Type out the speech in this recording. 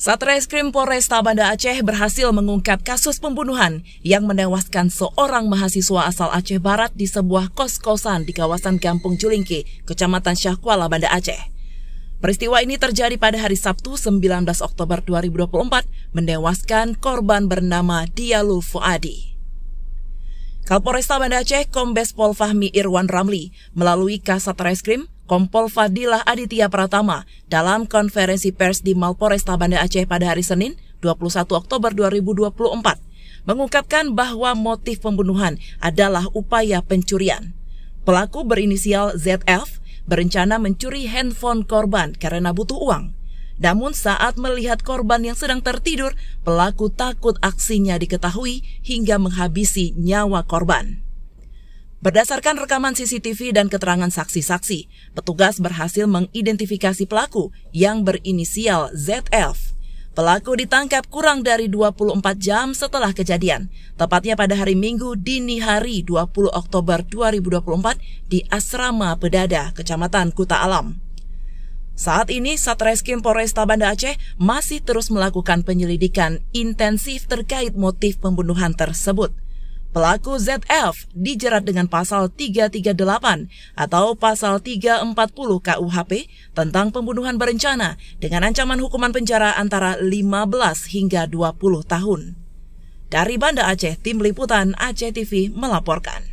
Satreskrim Polresta Banda Aceh berhasil mengungkap kasus pembunuhan yang menewaskan seorang mahasiswa asal Aceh Barat di sebuah kos-kosan di kawasan Kampung Julingki, Kecamatan Syahkuala, Banda Aceh. Peristiwa ini terjadi pada hari Sabtu 19 Oktober 2024 menewaskan korban bernama Dialul Fuadi. Kapolresta Banda Aceh Kombes Pol Fahmi Irwan Ramli melalui Kasat Reskrim Kompol Fadilah Aditya Pratama dalam konferensi pers di Malporesta Banda Aceh pada hari Senin 21 Oktober 2024 mengungkapkan bahwa motif pembunuhan adalah upaya pencurian. Pelaku berinisial ZF berencana mencuri handphone korban karena butuh uang. Namun saat melihat korban yang sedang tertidur, pelaku takut aksinya diketahui hingga menghabisi nyawa korban. Berdasarkan rekaman CCTV dan keterangan saksi-saksi, petugas berhasil mengidentifikasi pelaku yang berinisial ZF. Pelaku ditangkap kurang dari 24 jam setelah kejadian, tepatnya pada hari Minggu dini hari 20 Oktober 2024 di Asrama Pedada, Kecamatan Kuta Alam. Saat ini, Satreskrim Polresta Banda Aceh masih terus melakukan penyelidikan intensif terkait motif pembunuhan tersebut. Pelaku ZF dijerat dengan pasal 338 atau pasal 340 KUHP tentang pembunuhan berencana dengan ancaman hukuman penjara antara 15 hingga 20 tahun. Dari Banda Aceh, Tim Liputan Aceh TV melaporkan.